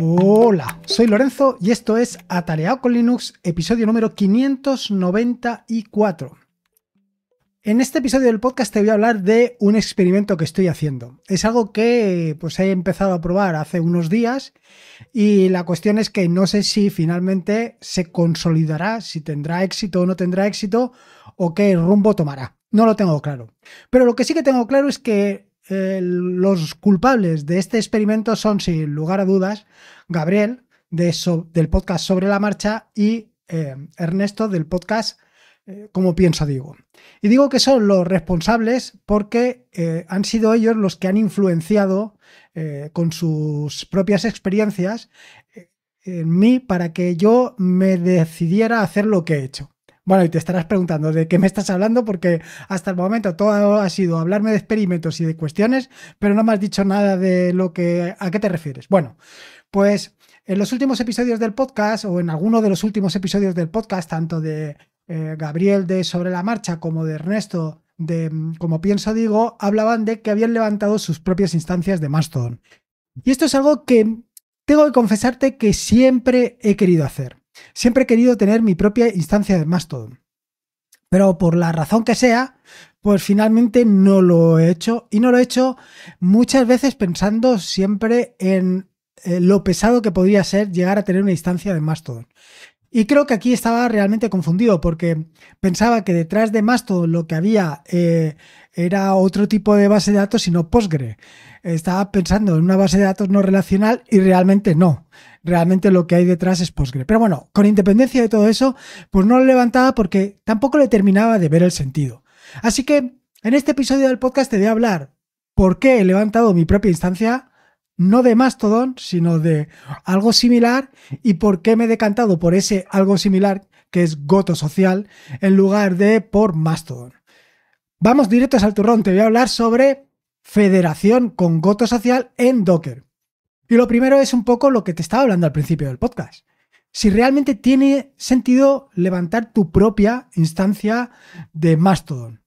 Hola, soy Lorenzo y esto es Atareado con Linux, episodio número 594. En este episodio del podcast te voy a hablar de un experimento que estoy haciendo. Es algo que pues he empezado a probar hace unos días y la cuestión es que no sé si finalmente se consolidará, si tendrá éxito o no tendrá éxito o qué rumbo tomará. No lo tengo claro. Pero lo que sí que tengo claro es que los culpables de este experimento son, sin lugar a dudas, Gabriel, del podcast Sobre la Marcha, y eh, Ernesto, del podcast eh, Como Pienso Digo. Y digo que son los responsables porque eh, han sido ellos los que han influenciado con sus propias experiencias en mí para que yo me decidiera a hacer lo que he hecho. Bueno, y te estarás preguntando de qué me estás hablando porque hasta el momento todo ha sido hablarme de experimentos y de cuestiones, pero no me has dicho nada de lo que a qué te refieres. Bueno, pues en los últimos episodios del podcast o en alguno de los últimos episodios del podcast, tanto de eh, Gabriel de Sobre la Marcha como de Ernesto de mm, Como pienso digo, hablaban de que habían levantado sus propias instancias de Mastodon. Y esto es algo que tengo que confesarte que siempre he querido hacer. Siempre he querido tener mi propia instancia de Mastodon. Pero por la razón que sea, pues finalmente no lo he hecho. Y no lo he hecho muchas veces pensando siempre en eh, lo pesado que podría ser llegar a tener una instancia de Mastodon. Y creo que aquí estaba realmente confundido porque pensaba que detrás de Mastodon lo que había eh, era otro tipo de base de datos, sino Postgre. Estaba pensando en una base de datos no relacional y realmente no realmente lo que hay detrás es Postgre. Pero bueno, con independencia de todo eso, pues no lo levantaba porque tampoco le terminaba de ver el sentido. Así que en este episodio del podcast te voy a hablar por qué he levantado mi propia instancia, no de Mastodon, sino de algo similar, y por qué me he decantado por ese algo similar que es Goto Social en lugar de por Mastodon. Vamos directos al turrón, te voy a hablar sobre federación con Goto Social en Docker. Y lo primero es un poco lo que te estaba hablando al principio del podcast. Si realmente tiene sentido levantar tu propia instancia de Mastodon.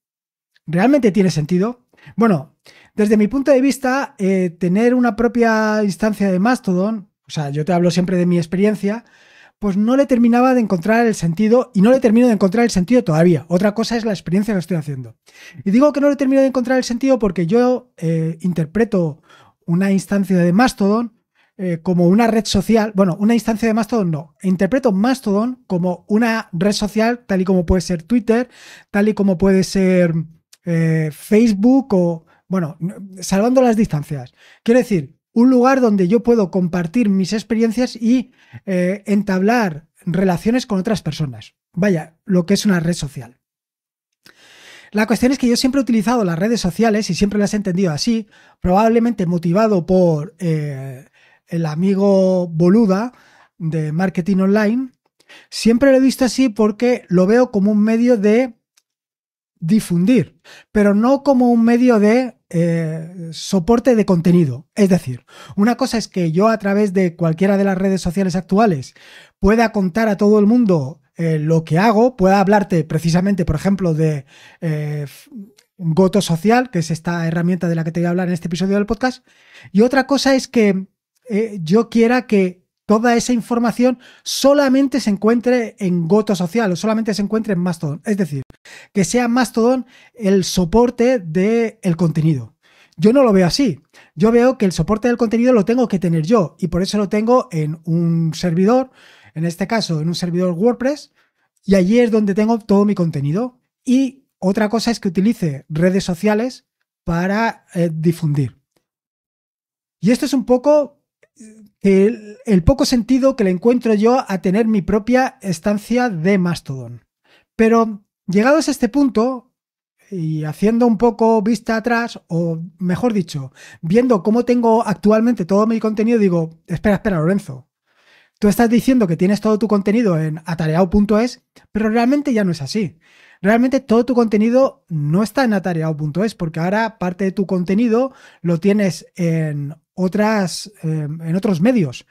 ¿Realmente tiene sentido? Bueno, desde mi punto de vista, eh, tener una propia instancia de Mastodon, o sea, yo te hablo siempre de mi experiencia, pues no le terminaba de encontrar el sentido y no le termino de encontrar el sentido todavía. Otra cosa es la experiencia que estoy haciendo. Y digo que no le termino de encontrar el sentido porque yo eh, interpreto una instancia de Mastodon eh, como una red social, bueno, una instancia de Mastodon no, interpreto Mastodon como una red social tal y como puede ser Twitter, tal y como puede ser eh, Facebook o, bueno, salvando las distancias. Quiero decir, un lugar donde yo puedo compartir mis experiencias y eh, entablar relaciones con otras personas. Vaya, lo que es una red social. La cuestión es que yo siempre he utilizado las redes sociales y siempre las he entendido así, probablemente motivado por el amigo Boluda de Marketing Online, siempre lo he visto así porque lo veo como un medio de difundir, pero no como un medio de eh, soporte de contenido. Es decir, una cosa es que yo a través de cualquiera de las redes sociales actuales pueda contar a todo el mundo eh, lo que hago, pueda hablarte precisamente, por ejemplo, de... Eh, Goto Social, que es esta herramienta de la que te voy a hablar en este episodio del podcast. Y otra cosa es que eh, yo quiera que toda esa información solamente se encuentre en Goto Social o solamente se encuentre en Mastodon. Es decir, que sea Mastodon el soporte del contenido. Yo no lo veo así. Yo veo que el soporte del contenido lo tengo que tener yo y por eso lo tengo en un servidor, en este caso en un servidor WordPress, y allí es donde tengo todo mi contenido. Y otra cosa es que utilice redes sociales para eh, difundir. Y esto es un poco el, poco sentido que le encuentro yo a tener mi propia estancia de Mastodon. Pero llegados a este punto, y haciendo un poco vista atrás, o mejor dicho, viendo cómo tengo actualmente todo mi contenido, digo, espera, espera, Lorenzo. Tú estás diciendo que tienes todo tu contenido en atareado.es, pero realmente ya no es así. Realmente todo tu contenido no está en atareado.es, porque ahora parte de tu contenido lo tienes en otras, em, en otros medios.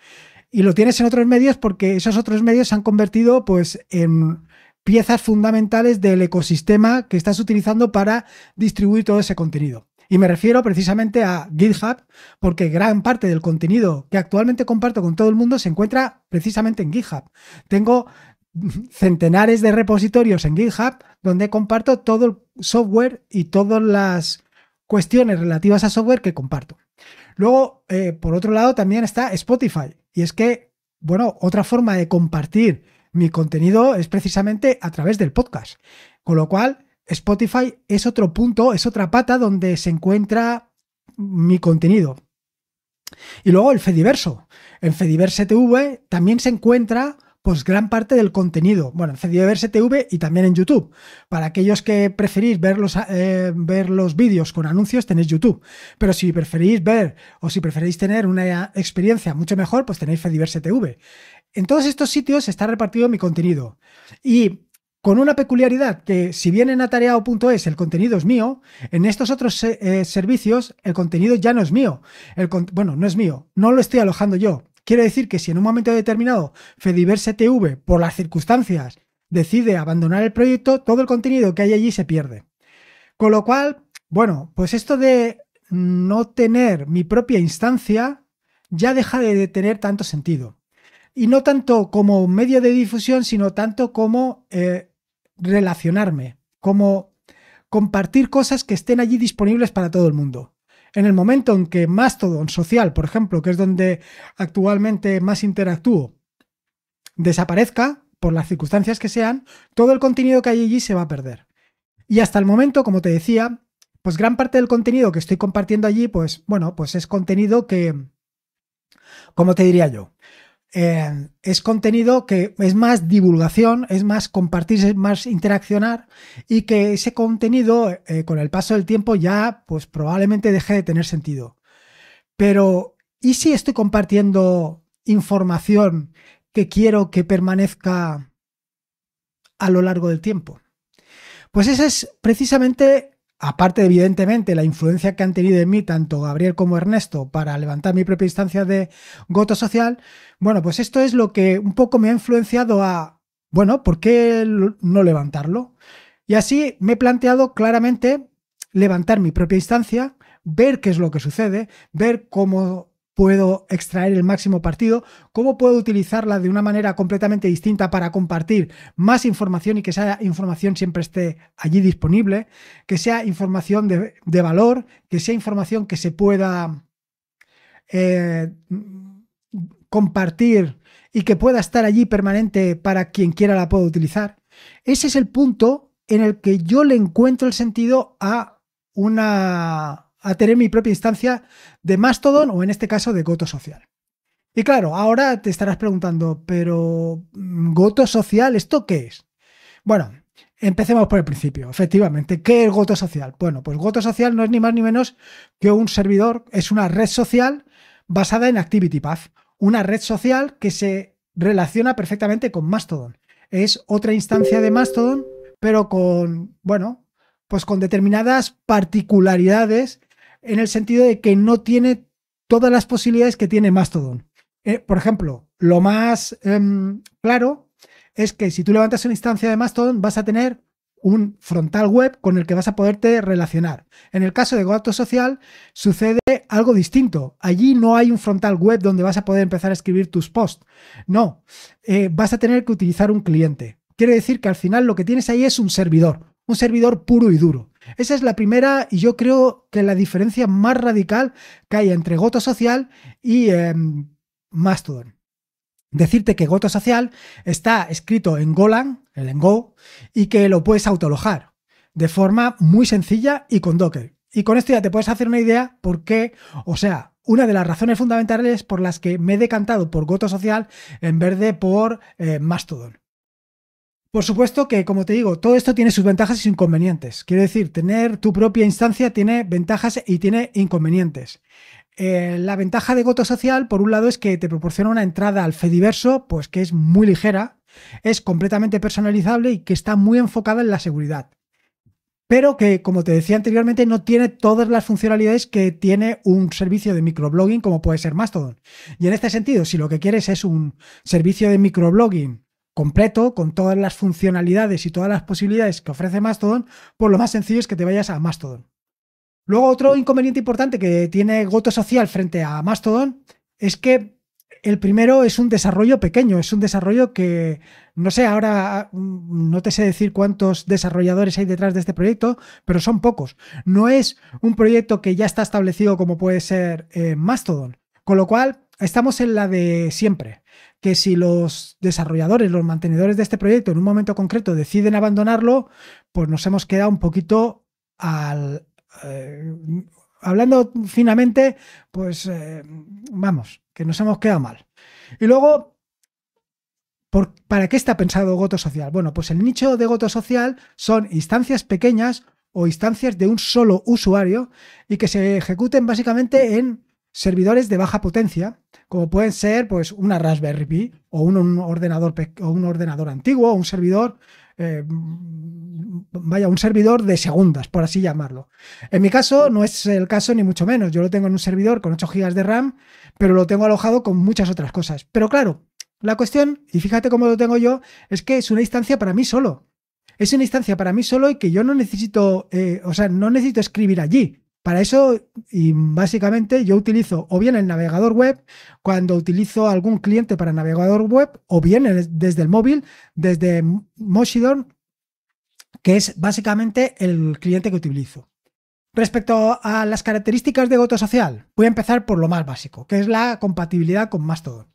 Y lo tienes en otros medios porque esos otros medios se han convertido pues, en piezas fundamentales del ecosistema que estás utilizando para distribuir todo ese contenido. Y me refiero precisamente a GitHub, porque gran parte del contenido que actualmente comparto con todo el mundo se encuentra precisamente en GitHub. Tengo centenares de repositorios en GitHub donde comparto todo el software y todas las cuestiones relativas a software que comparto. Luego, eh, por otro lado, también está Spotify. Y es que, bueno, otra forma de compartir mi contenido es precisamente a través del podcast. Con lo cual, Spotify es otro punto, es otra pata donde se encuentra mi contenido. Y luego el Fediverso. En Fediverse TV también se encuentra pues gran parte del contenido, bueno, en verse TV y también en YouTube. Para aquellos que preferís ver los, eh, los vídeos con anuncios, tenéis YouTube. Pero si preferís ver o si preferís tener una experiencia mucho mejor, pues tenéis Fediverse TV. En todos estos sitios está repartido mi contenido. Y con una peculiaridad que si bien en atareado.es el contenido es mío, en estos otros eh, servicios el contenido ya no es mío. bueno, no es mío, no lo estoy alojando yo. Quiero decir que si en un momento determinado Fediverse TV, por las circunstancias, decide abandonar el proyecto, todo el contenido que hay allí se pierde. Con lo cual, bueno, pues esto de no tener mi propia instancia ya deja de tener tanto sentido. Y no tanto como medio de difusión, sino tanto como eh, relacionarme, como compartir cosas que estén allí disponibles para todo el mundo en el momento en que Mastodon social, por ejemplo, que es donde actualmente más interactúo, desaparezca, por las circunstancias que sean, todo el contenido que hay allí se va a perder. Y hasta el momento, como te decía, pues gran parte del contenido que estoy compartiendo allí, pues bueno, pues es contenido que, como te diría yo? Eh, es contenido que es más divulgación, es más compartir, es más interaccionar y que ese contenido eh, con el paso del tiempo ya pues probablemente deje de tener sentido. Pero, ¿y si estoy compartiendo información que quiero que permanezca a lo largo del tiempo? Pues ese es precisamente Aparte, evidentemente, la influencia que han tenido en mí tanto Gabriel como Ernesto para levantar mi propia instancia de Goto Social, bueno, pues esto es lo que un poco me ha influenciado a, bueno, ¿por qué no levantarlo? Y así me he planteado claramente levantar mi propia instancia, ver qué es lo que sucede, ver cómo puedo extraer el máximo partido, cómo puedo utilizarla de una manera completamente distinta para compartir más información y que esa información siempre esté allí disponible, que sea información de, valor, que sea información que se pueda eh, compartir y que pueda estar allí permanente para quien quiera la pueda utilizar. Ese es el punto en el que yo le encuentro el sentido a una a tener mi propia instancia de Mastodon o en este caso de Goto Social. Y claro, ahora te estarás preguntando, pero mm, Goto Social, ¿esto qué es? Bueno, empecemos por el principio, efectivamente. ¿Qué es Goto Social? Bueno, pues Goto Social no es ni más ni menos que un servidor, es una red social basada en ActivityPath, una red social que se relaciona perfectamente con Mastodon. Es otra instancia de Mastodon, pero con, bueno, pues con determinadas particularidades en el sentido de que no tiene todas las posibilidades que tiene Mastodon. Eh, por ejemplo, lo más em, claro es que si tú levantas una instancia de Mastodon vas a tener un frontal web con el que vas a poderte relacionar. En el caso de Goato Social sucede algo distinto. Allí no hay un frontal web donde vas a poder empezar a escribir tus posts. No, eh, vas a tener que utilizar un cliente. Quiere decir que al final lo que tienes ahí es un servidor, un servidor puro y duro. Esa es la primera y yo creo que la diferencia más radical que hay entre Goto Social y em, Mastodon. Decirte que Goto Social está escrito en Golang, en Go, y que lo puedes autolojar de forma muy sencilla y con Docker. Y con esto ya te puedes hacer una idea por qué, o sea, una de las razones fundamentales por las que me he decantado por Goto Social en vez de por eh, Mastodon. Por supuesto que, como te digo, todo esto tiene sus ventajas y sus inconvenientes. Quiero decir, tener tu propia instancia tiene ventajas y tiene inconvenientes. Eh, la ventaja de Goto Social, por un lado, es que te proporciona una entrada al diverso, pues que es muy ligera, es completamente personalizable y que está muy enfocada en la seguridad. Pero que, como te decía anteriormente, no tiene todas las funcionalidades que tiene un servicio de microblogging como puede ser Mastodon. Y en este sentido, si lo que quieres es un servicio de microblogging completo, con todas las funcionalidades y todas las posibilidades que ofrece Mastodon, pues lo más sencillo es que te vayas a Mastodon. Luego otro inconveniente importante que tiene Goto Social frente a Mastodon es que el primero es un desarrollo pequeño, es un desarrollo que no sé, ahora no te sé decir cuántos desarrolladores hay detrás de este proyecto, pero son pocos. No es un proyecto que ya está establecido como puede ser eh, Mastodon, con lo cual estamos en la de siempre, que si los desarrolladores, los mantenedores de este proyecto en un momento concreto deciden abandonarlo, pues nos hemos quedado un poquito al... Eh, hablando finamente, pues eh, vamos, que nos hemos quedado mal. Y luego, ¿para qué está pensado Goto Social? Bueno, pues el nicho de Goto Social son instancias pequeñas o instancias de un solo usuario y que se ejecuten básicamente en servidores de baja potencia, como pueden ser pues, una Raspberry Pi o un, ordenador, o un ordenador antiguo, o un servidor, eh, vaya, un servidor de segundas, por así llamarlo. En mi caso no es el caso ni mucho menos. Yo lo tengo en un servidor con 8 GB de RAM, pero lo tengo alojado con muchas otras cosas. Pero claro, la cuestión, y fíjate cómo lo tengo yo, es que es una instancia para mí solo. Es una instancia para mí solo y que yo no necesito, eh, o sea, no necesito escribir allí. Para eso, y básicamente, yo utilizo o bien el navegador web cuando utilizo algún cliente para navegador web, o bien desde el móvil, desde Moshidon, que es básicamente el cliente que utilizo. Respecto a las características de Goto Social, voy a empezar por lo más básico, que es la compatibilidad con Mastodon.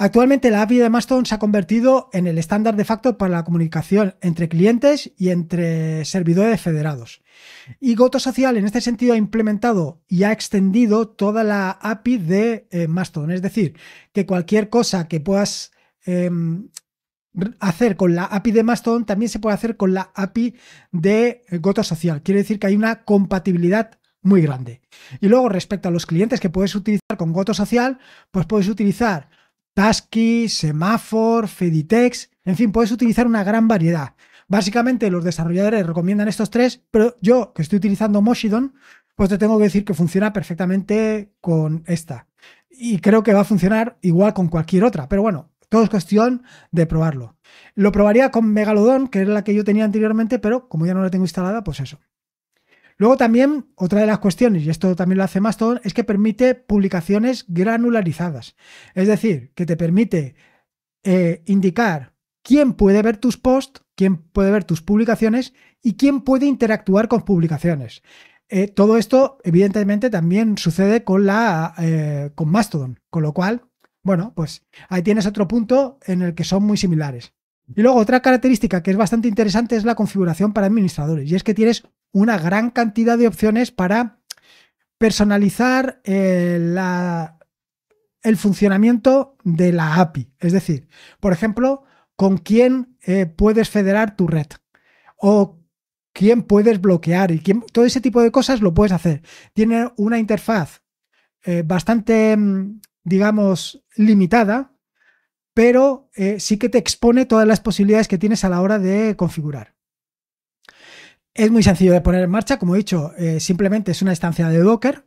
Actualmente la API de Mastodon se ha convertido en el estándar de facto para la comunicación entre clientes y entre servidores federados. Y Goto Social en este sentido ha implementado y ha extendido toda la API de eh, Mastodon. Es decir, que cualquier cosa que puedas em, hacer con la API de Mastodon también se puede hacer con la API de Goto Social. Quiere decir que hay una compatibilidad muy grande. Y luego respecto a los clientes que puedes utilizar con Goto Social, pues puedes utilizar Tasky, Semaphore, Feditex, en fin, puedes utilizar una gran variedad. Básicamente los desarrolladores recomiendan estos tres, pero yo que estoy utilizando Moshidon, pues te tengo que decir que funciona perfectamente con esta. Y creo que va a funcionar igual con cualquier otra, pero bueno, todo es cuestión de probarlo. Lo probaría con Megalodon, que era la que yo tenía anteriormente, pero como ya no la tengo instalada, pues eso. Luego también, otra de las cuestiones, y esto también lo hace Mastodon, es que permite publicaciones granularizadas. Es decir, que te permite eh, indicar quién puede ver tus posts, quién puede ver tus publicaciones y quién puede interactuar con publicaciones. Eh, todo esto, evidentemente, también sucede con, la, eh, con Mastodon, con lo cual, bueno, pues ahí tienes otro punto en el que son muy similares. Y luego otra característica que es bastante interesante es la configuración para administradores. Y es que tienes una gran cantidad de opciones para personalizar eh, el funcionamiento de la API. Es decir, por ejemplo, con quién eh, puedes federar tu red o quién puedes bloquear y todo ese tipo de cosas lo puedes hacer. Tiene una interfaz eh, bastante, mm, digamos, limitada, pero eh, sí que te expone todas las posibilidades que tienes a la hora de configurar. Es muy sencillo de poner en marcha, como he dicho, eh, simplemente es una instancia de Docker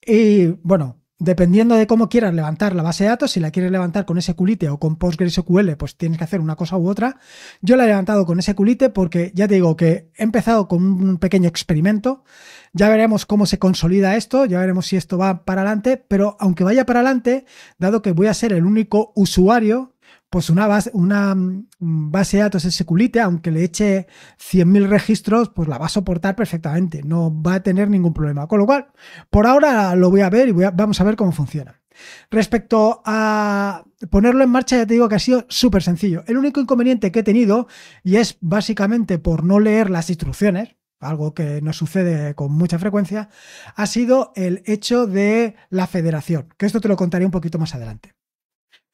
y bueno, dependiendo de cómo quieras levantar la base de datos, si la quieres levantar con ese SQLite o con PostgreSQL, e, pues tienes que hacer una cosa u otra. Yo la he levantado con ese SQLite porque ya te digo que he empezado con un pequeño experimento. Ya veremos cómo se consolida esto, ya veremos si esto va para adelante, pero aunque vaya para adelante, dado que voy a ser el único usuario pues una base, una mm, base de datos SQLite, aunque le eche 100.000 registros, pues la va a soportar perfectamente, no va a tener ningún problema. Con lo cual, por ahora lo voy a ver y vamos a ver cómo funciona. Respecto a ponerlo en marcha, ya te digo que ha sido súper sencillo. El único inconveniente que he tenido, y es básicamente por no leer las instrucciones, algo que nos sucede con mucha frecuencia, ha sido el hecho de la federación, que esto te lo contaré un poquito más adelante.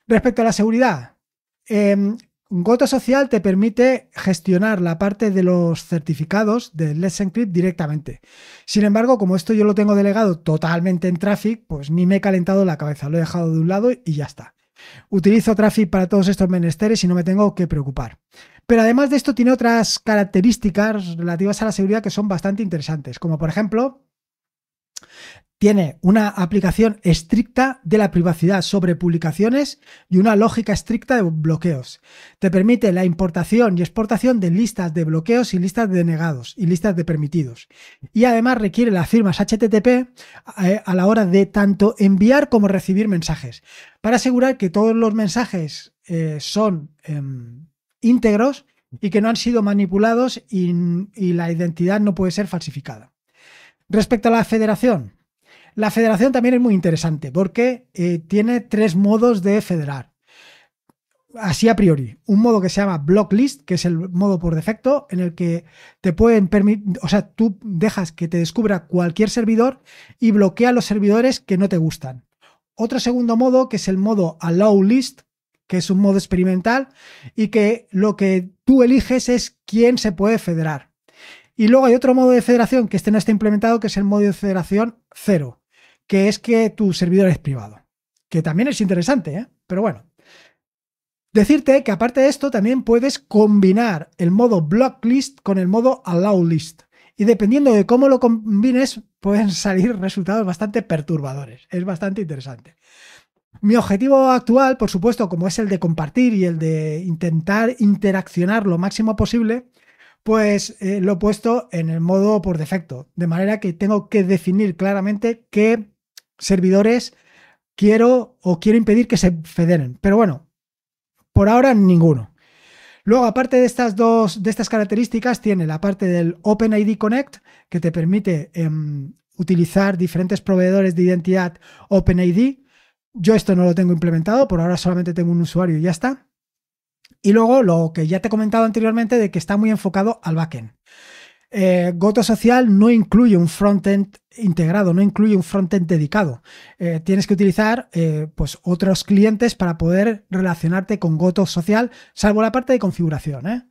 Respecto a la seguridad, Em, Gota Social te permite gestionar la parte de los certificados de Let's Encrypt directamente. Sin embargo, como esto yo lo tengo delegado totalmente en Traffic, pues ni me he calentado la cabeza, lo he dejado de un lado y ya está. Utilizo Traffic para todos estos menesteres y no me tengo que preocupar. Pero además de esto tiene otras características relativas a la seguridad que son bastante interesantes, como por ejemplo tiene una aplicación estricta de la privacidad sobre publicaciones y una lógica estricta de bloqueos. Te permite la importación y exportación de listas de bloqueos y listas de negados y listas de permitidos. Y además requiere las firmas HTTP eh, a la hora de tanto enviar como recibir mensajes. Para asegurar que todos los mensajes eh, son em, íntegros y que no han sido manipulados y la identidad no puede ser falsificada. Respecto a la federación, la federación también es muy interesante porque eh, tiene tres modos de federar. Así a priori, un modo que se llama block list, que es el modo por defecto, en el que te pueden permitir, o sea, tú dejas que te descubra cualquier servidor y bloquea los servidores que no te gustan. Otro segundo modo, que es el modo allow list, que es un modo experimental y que lo que tú eliges es quién se puede federar. Y luego hay otro modo de federación que este no está implementado, que es el modo de federación cero, que es que tu servidor es privado. Que también es interesante, ¿eh? pero bueno. Decirte que aparte de esto también puedes combinar el modo block list con el modo allow list. Y dependiendo de cómo lo combines, pueden salir resultados bastante perturbadores. Es bastante interesante. Mi objetivo actual, por supuesto, como es el de compartir y el de intentar interaccionar lo máximo posible, pues eh, lo he puesto en el modo por defecto, de manera que tengo que definir claramente qué servidores quiero o quiero impedir que se federen. Pero bueno, por ahora ninguno. Luego, aparte de estas dos, de estas características, tiene la parte del OpenID Connect, que te permite em, utilizar diferentes proveedores de identidad OpenID. Yo esto no lo tengo implementado, por ahora solamente tengo un usuario y ya está. Y luego lo que ya te he comentado anteriormente de que está muy enfocado al backend. Eh, Goto Social no incluye un frontend integrado, no incluye un frontend dedicado. Eh, tienes que utilizar eh, pues otros clientes para poder relacionarte con Goto Social, salvo la parte de configuración.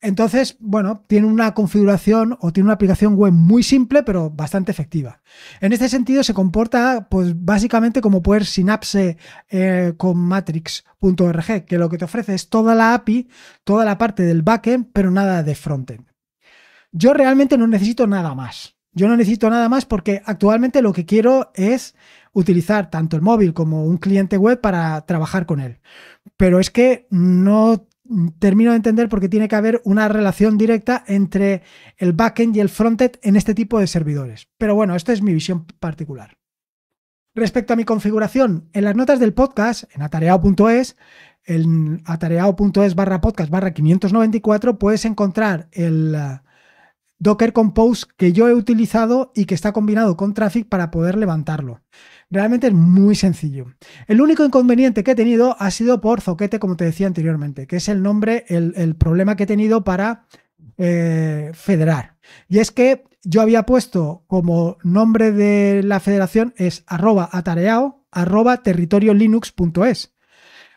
Entonces, bueno, tiene una configuración o tiene una aplicación web muy simple, pero bastante efectiva. En este sentido, se comporta, pues básicamente como poder Synapse con Matrix.org, que lo que te ofrece es toda la API, toda la parte del backend, pero nada de frontend. Yo realmente no necesito nada más. Yo no necesito nada más porque actualmente lo que quiero es utilizar tanto el móvil como un cliente web para trabajar con él. Pero es que no termino de entender porque tiene que haber una relación directa entre el backend y el frontend en este tipo de servidores. Pero bueno, esta es mi visión particular. Respecto a mi configuración, en las notas del podcast, en atareado.es, en atareado.es barra podcast barra 594, puedes encontrar el Docker Compose que yo he utilizado y que está combinado con Traffic para poder levantarlo. Realmente es muy sencillo. El único inconveniente que he tenido ha sido por Zoquete, como te decía anteriormente, que es el nombre, el, problema que he tenido para eh, federar. Y es que yo había puesto como nombre de la federación es arroba atareao arroba linux.es.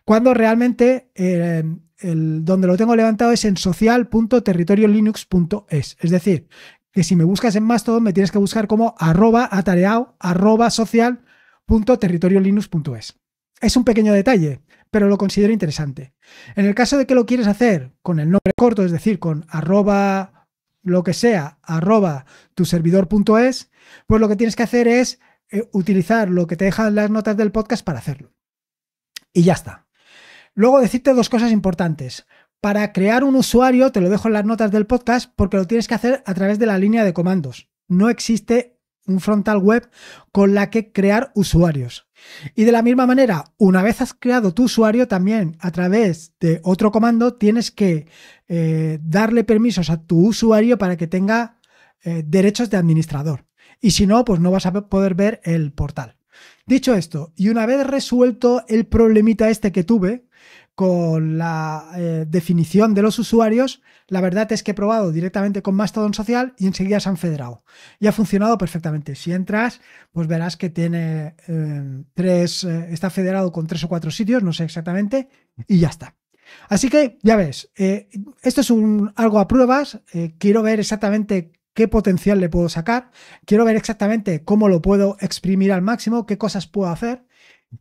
cuando realmente eh, donde lo tengo levantado es en social.territoriolinux.es. Es decir, que si me buscas en Mastodon me tienes que buscar como arroba atareado arroba social.territoriolinux.es. Es un pequeño detalle, pero lo considero interesante. En el caso de que lo quieres hacer con el nombre corto, es decir, con arroba lo que sea, arroba tu servidor.es, pues lo que tienes que hacer es eh, utilizar lo que te dejan las notas del podcast para hacerlo. Y ya está. Luego decirte dos cosas importantes. Para crear un usuario, te lo dejo en las notas del podcast, porque lo tienes que hacer a través de la línea de comandos. No existe un frontal web con la que crear usuarios. Y de la misma manera, una vez has creado tu usuario, también a través de otro comando tienes que eh, darle permisos a tu usuario para que tenga eh, derechos de administrador. Y si no, pues no vas a poder ver el portal. Dicho esto, y una vez resuelto el problemita este que tuve, con la eh, definición de los usuarios, la verdad es que he probado directamente con Mastodon Social y enseguida se han federado. Y ha funcionado perfectamente. Si entras, pues verás que tiene em, tres, eh, está federado con tres o cuatro sitios, no sé exactamente, y ya está. Así que ya ves, eh, esto es un, algo a pruebas. quiero ver exactamente qué potencial le puedo sacar. Quiero ver exactamente cómo lo puedo exprimir al máximo, qué cosas puedo hacer.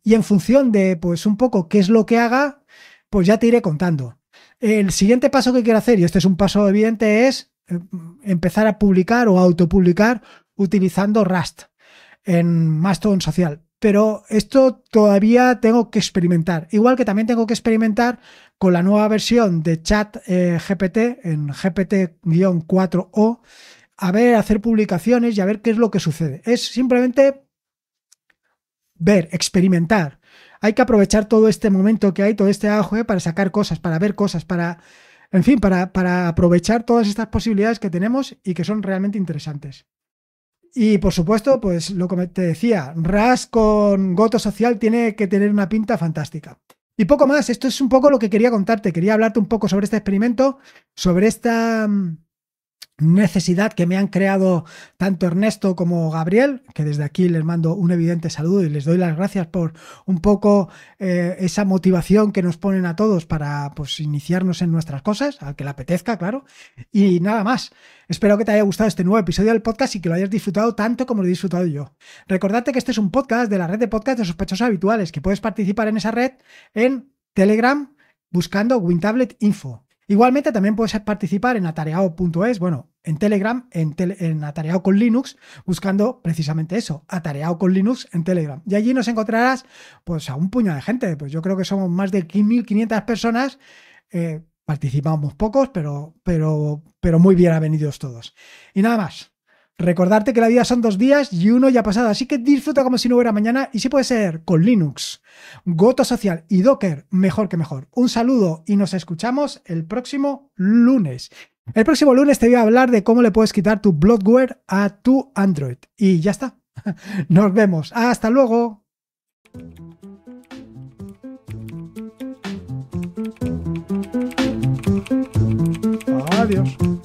Y en función de, pues, un poco qué es lo que haga, pues ya te iré contando. El siguiente paso que quiero hacer, y este es un paso evidente, es eh, empezar a publicar o autopublicar utilizando Rust en Mastodon Social. Pero esto todavía tengo que experimentar. Igual que también tengo que experimentar con la nueva versión de Chat eh, GPT en GPT-4O, a ver, hacer publicaciones y a ver qué es lo que sucede. Es simplemente ver, experimentar hay que aprovechar todo este momento que hay, todo este ajo, eh, para sacar cosas, para ver cosas, para, en fin, para, para aprovechar todas estas posibilidades que tenemos y que son realmente interesantes. Y por supuesto, pues lo que te decía, RAS con Goto Social tiene que tener una pinta fantástica. Y poco más, esto es un poco lo que quería contarte. Quería hablarte un poco sobre este experimento, sobre esta mm, necesidad que me han creado tanto Ernesto como Gabriel, que desde aquí les mando un evidente saludo y les doy las gracias por un poco eh, esa motivación que nos ponen a todos para pues, iniciarnos en nuestras cosas, al que le apetezca, claro. Y nada más, espero que te haya gustado este nuevo episodio del podcast y que lo hayas disfrutado tanto como lo he disfrutado yo. Recordarte que este es un podcast de la red de podcast de sospechosos habituales, que puedes participar en esa red en Telegram buscando WinTablet Info. Igualmente también puedes participar en atareado.es, bueno, en Telegram, en, Atareado con Linux, buscando precisamente eso, Atareado con Linux en Telegram. Y allí nos encontrarás pues a un puño de gente, pues yo creo que somos más de 1.500 personas. Eh, participamos pocos, pero, pero, pero muy bien todos. Y nada más. Recordarte que la vida son dos días y uno ya pasado, así que disfruta como si no hubiera mañana y si puede ser con Linux, Goto Social y Docker, mejor que mejor. Un saludo y nos escuchamos el próximo lunes. El próximo lunes te voy a hablar de cómo le puedes quitar tu bloatware a tu Android. Y ya está. Nos vemos. Hasta luego. Adiós.